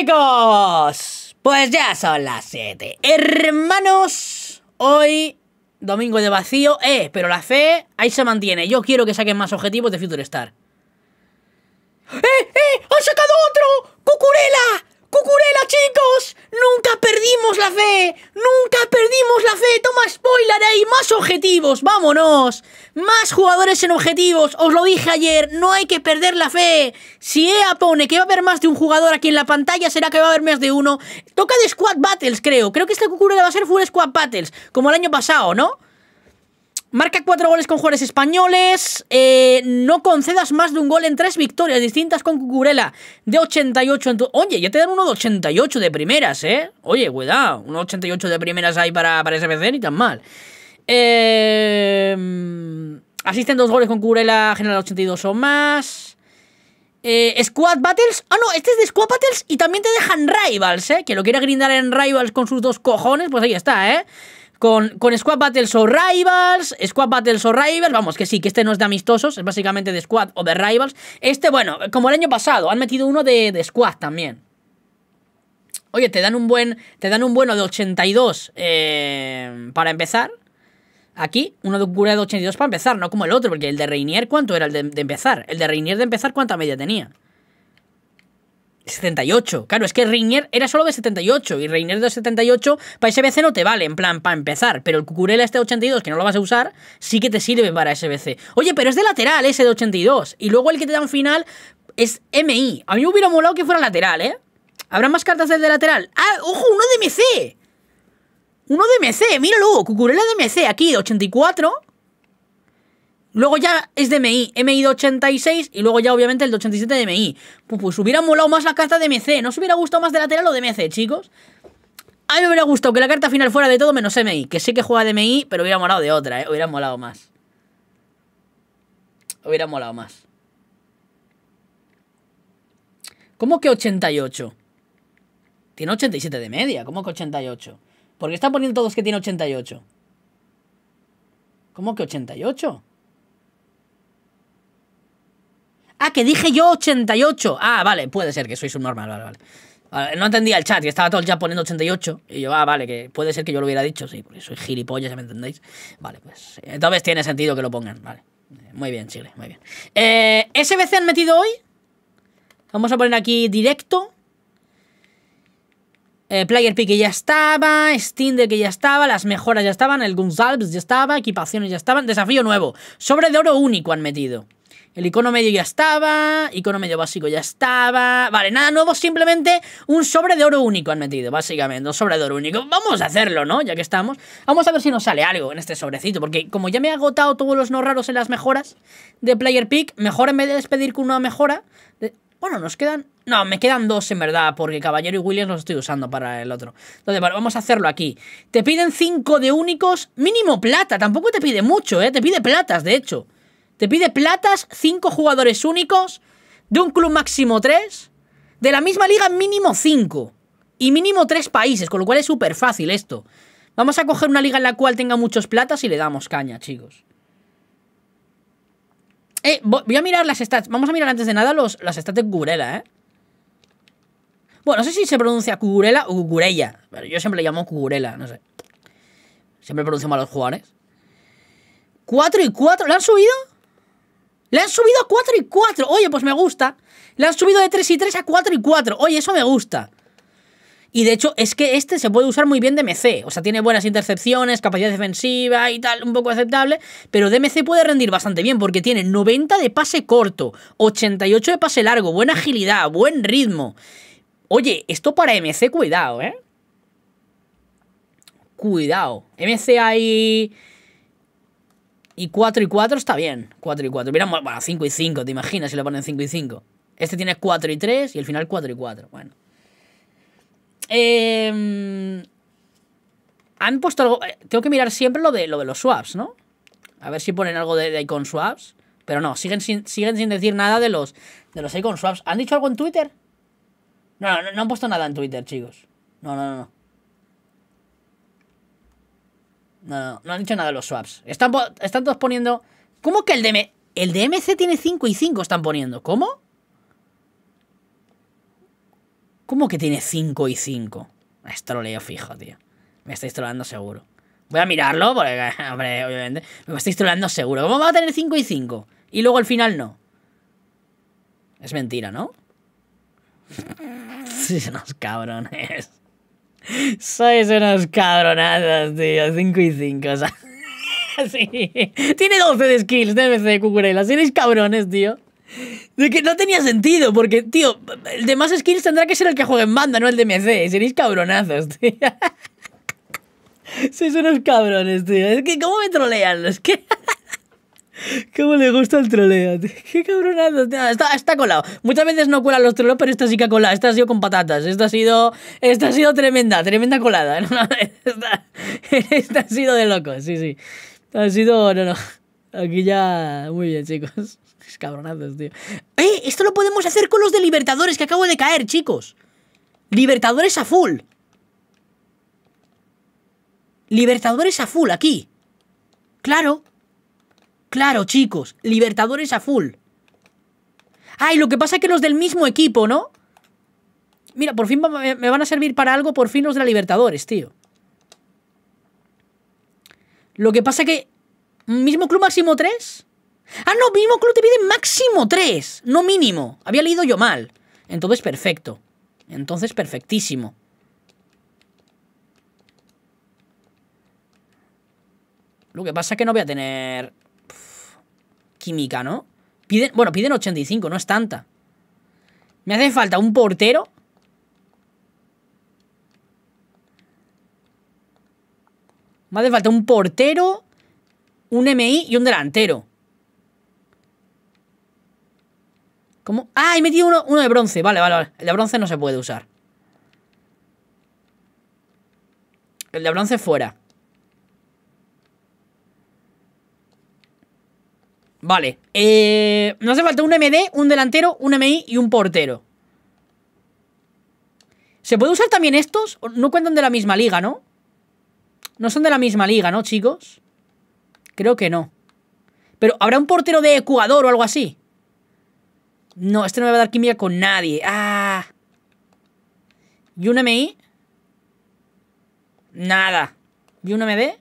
chicos, pues ya son las 7. Hermanos, hoy domingo de vacío. Eh, pero la fe ahí se mantiene. Yo quiero que saquen más objetivos de Future Star. ¡Eh, eh! ¡Han sacado otro! ¡Cucurela! ¡Cucurela, chicos! ¡Nunca perdimos la fe! ¡Nunca perdimos la fe! Toma spoiler ahí, más objetivos, vámonos. Más jugadores en objetivos, os lo dije ayer, no hay que perder la fe. Si EA pone que va a haber más de un jugador aquí en la pantalla, será que va a haber más de uno. Toca de Squad Battles, creo. Creo que esta Cucurela va a ser full Squad Battles, como el año pasado, ¿no? Marca cuatro goles con jugadores españoles. Eh, no concedas más de un gol en tres victorias distintas con Cucurella de 88. En tu... Oye, ya te dan uno de 88 de primeras, ¿eh? Oye, cuidado. Uno de 88 de primeras ahí para, para SBC, ni tan mal. Em, asisten dos goles con Cucurella, general 82 o más. Eh, squad Battles. Ah, no, este es de Squad Battles y también te dejan Rivals, ¿eh? Que lo quiera grindar en Rivals con sus dos cojones, pues ahí está, ¿eh? con, Squad Battles o Rivals, Squad Battles o Rivals, vamos, que sí, que este no es de amistosos, es básicamente de Squad o de Rivals. Este, bueno, como el año pasado, han metido uno de, Squad también. Oye, te dan un buen, te dan un bueno de 82 eh, para empezar. Aquí, uno de cura de 82 para empezar, no como el otro, porque el de Reinier, ¿cuánto era el de, de empezar? El de Reinier de empezar, ¿cuánta media tenía? 78. Claro, es que Reiner era solo de 78 y Reiner de 78 para SBC no te vale, en plan, para empezar. Pero el Cucurella este de 82, que no lo vas a usar, sí que te sirve para SBC. Oye, pero es de lateral ese de 82. Y luego el que te da un final es MI. A mí me hubiera molado que fuera lateral, ¿eh? ¿Habrá más cartas del de lateral? ¡Ah, ojo, uno de MC! Uno de MC, míralo, Cucurella de MC, aquí, de 84. Luego ya es DMI, MI de 86 y luego ya obviamente el de 87 de MI. Pues, hubiera molado más la carta de MC, ¿no se hubiera gustado más de lateral o de MC, chicos? A mí me hubiera gustado que la carta final fuera de todo menos MI, que sé que juega de MI, pero hubiera molado de otra, ¿eh? Hubiera molado más. Hubiera molado más. ¿Cómo que 88? Tiene 87 de media, ¿cómo que 88? Porque están poniendo todos que tiene 88. ¿Cómo que 88? Ah, que dije yo 88. Ah, vale, puede ser que soy subnormal, vale, vale. Ah, no entendía el chat, que estaba todo el chat poniendo 88. Y yo, ah, vale, que puede ser que yo lo hubiera dicho, sí, porque soy gilipollas, ¿me entendéis? Vale, pues entonces tiene sentido que lo pongan, vale. Muy bien, Chile, muy bien. Eh, ¿SBC han metido hoy? Vamos a poner aquí directo. Eh, Player Pick que ya estaba, Stinder que ya estaba, las mejoras ya estaban, el alps ya estaba, equipaciones ya estaban, desafío nuevo. Sobre de oro único han metido. El icono medio ya estaba, icono medio básico ya estaba... Vale, nada nuevo, simplemente un sobre de oro único han metido, básicamente, un sobre de oro único. Vamos a hacerlo, ¿no? Ya que estamos. Vamos a ver si nos sale algo en este sobrecito, porque como ya me he agotado todos los no raros en las mejoras de Player Pick, mejor en vez de despedir con una mejora... Bueno, nos quedan... No, me quedan dos en verdad, porque Caballero y Williams los estoy usando para el otro. Entonces, vale, vamos a hacerlo aquí. Te piden cinco de únicos, mínimo plata. Tampoco te pide mucho, ¿eh? Te pide platas, de hecho. Te pide platas, cinco jugadores únicos, de un club máximo tres, de la misma liga mínimo cinco y mínimo tres países, con lo cual es súper fácil esto. Vamos a coger una liga en la cual tenga muchos platas y le damos caña, chicos. Eh, voy a mirar las stats. Vamos a mirar antes de nada los, las stats de Gurela, ¿eh? Bueno, no sé si se pronuncia Gurela o Gurella, pero yo siempre le llamo Gurela, no sé. Siempre pronuncio mal los jugadores. 4 y 4. ¿Lo han subido? Le han subido a 4 y 4. Oye, pues me gusta. Le han subido de 3 y 3 a 4 y 4. Oye, eso me gusta. Y de hecho, es que este se puede usar muy bien de MC. O sea, tiene buenas intercepciones, capacidad defensiva y tal, un poco aceptable. Pero DMC puede rendir bastante bien porque tiene 90 de pase corto, 88 de pase largo, buena agilidad, buen ritmo. Oye, esto para MC, cuidado, ¿eh? Cuidado. MC hay y 4 y 4 está bien. 4 y 4. Mira, bueno, 5 y 5, ¿te imaginas si le ponen 5 y 5? Este tiene 4 y 3 y el final 4 y 4. Bueno. Em, han puesto algo. Eh, tengo que mirar siempre lo de, lo de los swaps, ¿no? A ver si ponen algo de, icon swaps. Pero no, siguen sin, siguen sin decir nada de los, de los icon swaps. ¿Han dicho algo en Twitter? No, no, no han puesto nada en Twitter, chicos. No, no, no. No, no, han dicho nada de los swaps. Están, están todos poniendo... ¿Cómo que el El DMC tiene 5 y 5 están poniendo. ¿Cómo? ¿Cómo que tiene 5 y 5? Esto lo leo fijo, tío. Me estáis trolando seguro. Voy a mirarlo, porque, hombre, obviamente. Me estáis trolando seguro. ¿Cómo va a tener 5 y 5? Y luego al final no. Es mentira, ¿no? sí, unos cabrones. Sois unos cabronazos, tío. 5 y 5, o sea. sí. Tiene 12 de skills DMC, de Cucurella. Seréis cabrones, tío. De que no tenía sentido, porque, tío, el de más skills tendrá que ser el que juegue en banda, no el DMC Seréis cabronazos, tío. Sois unos cabrones, tío. Es que, ¿cómo me trolean los que.? ¿Cómo le gusta el troleo? ¡Qué cabronazo! Está, colado. Muchas veces no cuelan los troleos, pero esta sí que ha colado. Esta ha sido con patatas. Esta ha sido, esta ha sido tremenda, tremenda colada. esta, ha sido de locos, sí, sí. Ha sido... No, no. Aquí ya... Muy bien, chicos. Es Cabronazos, tío. ¡Eh! Esto lo podemos hacer con los de Libertadores, que acabo de caer, chicos. Libertadores a full. Libertadores a full, aquí. Claro. Claro, chicos, Libertadores a full. Ay, lo que pasa es que los del mismo equipo, ¿no? Mira, por fin me van a servir para algo, por fin los de la Libertadores, tío. Lo que pasa es que... ¿Mismo club máximo 3? Ah, no, mismo club te pide máximo 3, no mínimo. Había leído yo mal. Entonces, perfecto. Entonces, perfectísimo. Lo que pasa es que no voy a tener química, ¿no? Piden, bueno, piden 85, no es tanta. Me hace falta un portero. Me hace falta un portero, un MI y un delantero. ¿Cómo? Ah, he metido uno, uno de bronce. Vale, vale, vale. El de bronce no se puede usar. El de bronce fuera. Vale. Eh, no hace falta un MD, un delantero, un MI y un portero. ¿Se puede usar también estos? No cuentan de la misma liga, ¿no? No son de la misma liga, ¿no, chicos? Creo que no. Pero, ¿habrá un portero de Ecuador o algo así? No, este no me va a dar química con nadie. ¡Ah! ¿Y un MI? Nada. ¿Y un MD?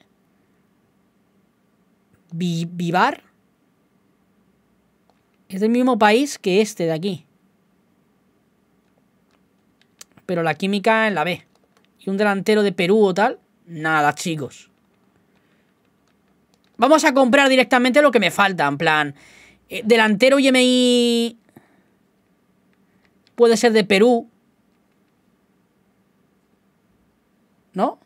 ¿Vivar? Es del mismo país que este de aquí. Pero la química en la B. Y un delantero de Perú o tal, nada, chicos. Vamos a comprar directamente lo que me falta, en plan... Eh, delantero YMI Puede ser de Perú. ¿No?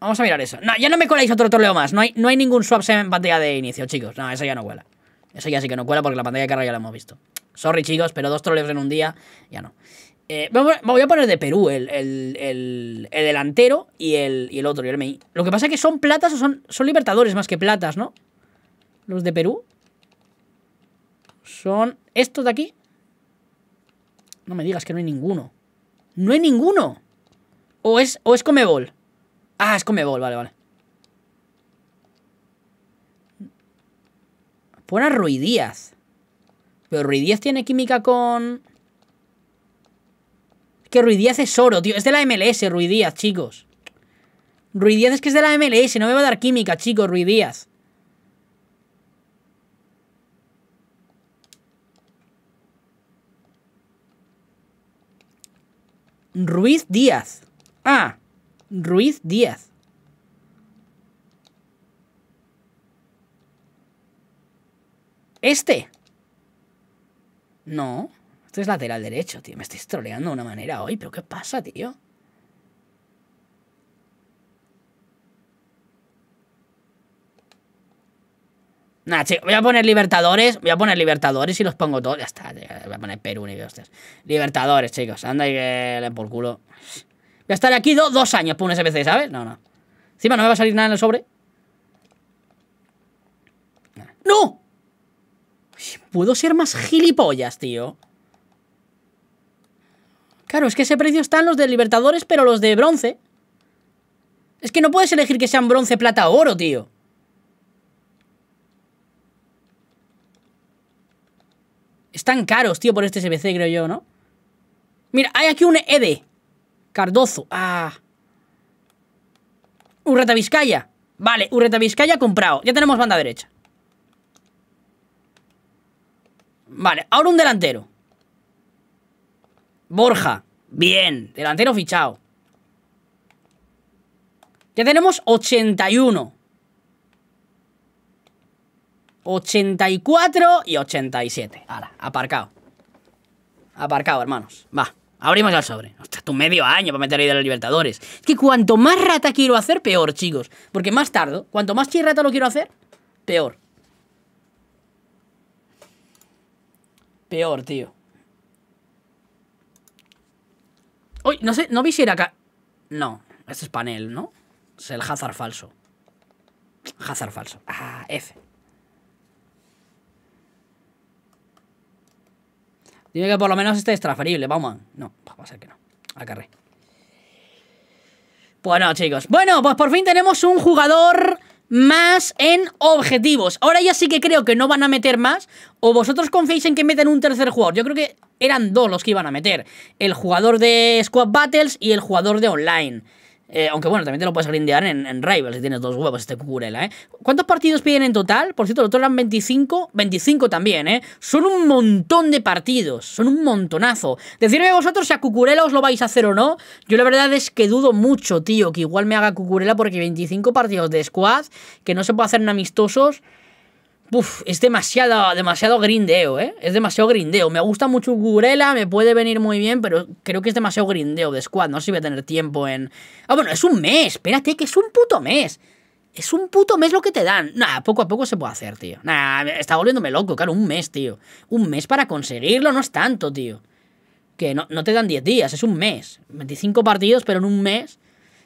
Vamos a mirar eso. No, ya no me coláis otro troleo más. No hay, no hay ningún swap en pantalla de inicio, chicos. No, eso ya no cuela. Eso ya sí que no cuela porque la pantalla de carga ya la hemos visto. Sorry, chicos, pero dos troleos en un día, ya no. Eh, voy a poner de Perú el, delantero y, el, otro, Lo que pasa es que son platas o son, son libertadores más que platas, ¿no? Los de Perú. Son estos de aquí. No me digas que no hay ninguno. ¡No hay ninguno! O es, o es Comebol. Ah, es Comebol, vale, vale. Pon a Díaz Pero Díaz tiene química con... Es que Díaz es oro, tío. Es de la MLS, Díaz, chicos. Díaz es que es de la MLS. No me va a dar química, chicos, Díaz Ruiz Díaz. Ah. Ruiz Díaz. Este. No. Esto es lateral derecho, tío. Me estáis troleando de una manera hoy. ¿Pero qué pasa, tío? Nah, chicos. voy a poner Libertadores, voy a poner Libertadores y los pongo todos. Ya está, voy a poner Perú ni hostias. Libertadores, chicos, anda y que le por culo. Voy a estar aquí dos años por un SBC, ¿sabes? No, no. Encima no me va a salir nada en el sobre. ¡No! Puedo ser más gilipollas, tío. Claro, es que ese precio están los de Libertadores, pero los de bronce. Es que no puedes elegir que sean bronce, plata o oro, tío. Están caros, tío, por este SBC, creo yo, ¿no? Mira, hay aquí un ED. Cardozo. Ah. Urreta Vizcaya. Vale, Urreta Vizcaya comprado. Ya tenemos banda derecha. Vale, ahora un delantero. Borja. Bien, delantero fichado. Ya tenemos 81. 84 y 87. aparcado. Aparcado, hermanos. Va. Abrimos el sobre. Hostia, tu medio año para meter ahí de los Libertadores. Es que cuanto más rata quiero hacer, peor, chicos. Porque más tardo. Cuanto más chirrata lo quiero hacer, peor. Peor, tío. Uy, no sé, no vi si era acá. No, este es panel, ¿no? Es el Hazard falso. Hazard falso. Ah, F. Dime que por lo menos este es transferible, vamos. No, va a ser que no. Acarré. Bueno, chicos. Bueno, pues por fin tenemos un jugador más en objetivos. Ahora ya sí que creo que no van a meter más. O vosotros confiéis en que meten un tercer jugador. Yo creo que eran dos los que iban a meter. El jugador de Squad Battles y el jugador de online. Eh, aunque bueno, también te lo puedes grindear en, en Rival si tienes dos huevos este cucurela ¿eh? ¿Cuántos partidos piden en total? Por cierto, los otros eran 25. 25 también, ¿eh? Son un montón de partidos. Son un montonazo. Decidme vosotros si a cucurela os lo vais a hacer o no. Yo la verdad es que dudo mucho, tío, que igual me haga cucurela porque 25 partidos de squad que no se puede hacer en amistosos. Uf, es demasiado, demasiado grindeo, ¿eh? Es demasiado grindeo. Me gusta mucho Gurela, me puede venir muy bien, pero creo que es demasiado grindeo de squad. No sé si voy a tener tiempo en... Ah, bueno, es un mes. Espérate, que es un puto mes. Es un puto mes lo que te dan. Nah, poco a poco se puede hacer, tío. Nah, está volviéndome loco, claro, un mes, tío. Un mes para conseguirlo no es tanto, tío. Que no, no te dan 10 días, es un mes. 25 partidos, pero en un mes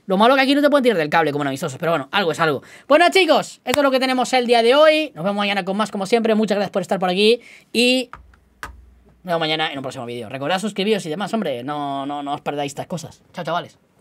lo malo que aquí no te pueden tirar del cable como en pero bueno, algo es algo. Bueno, chicos, esto es lo que tenemos el día de hoy. Nos vemos mañana con más, como siempre. Muchas gracias por estar por aquí y nos vemos mañana en un próximo vídeo. Recordad suscribiros y demás, hombre. No, no, no os perdáis estas cosas. Chao, chavales.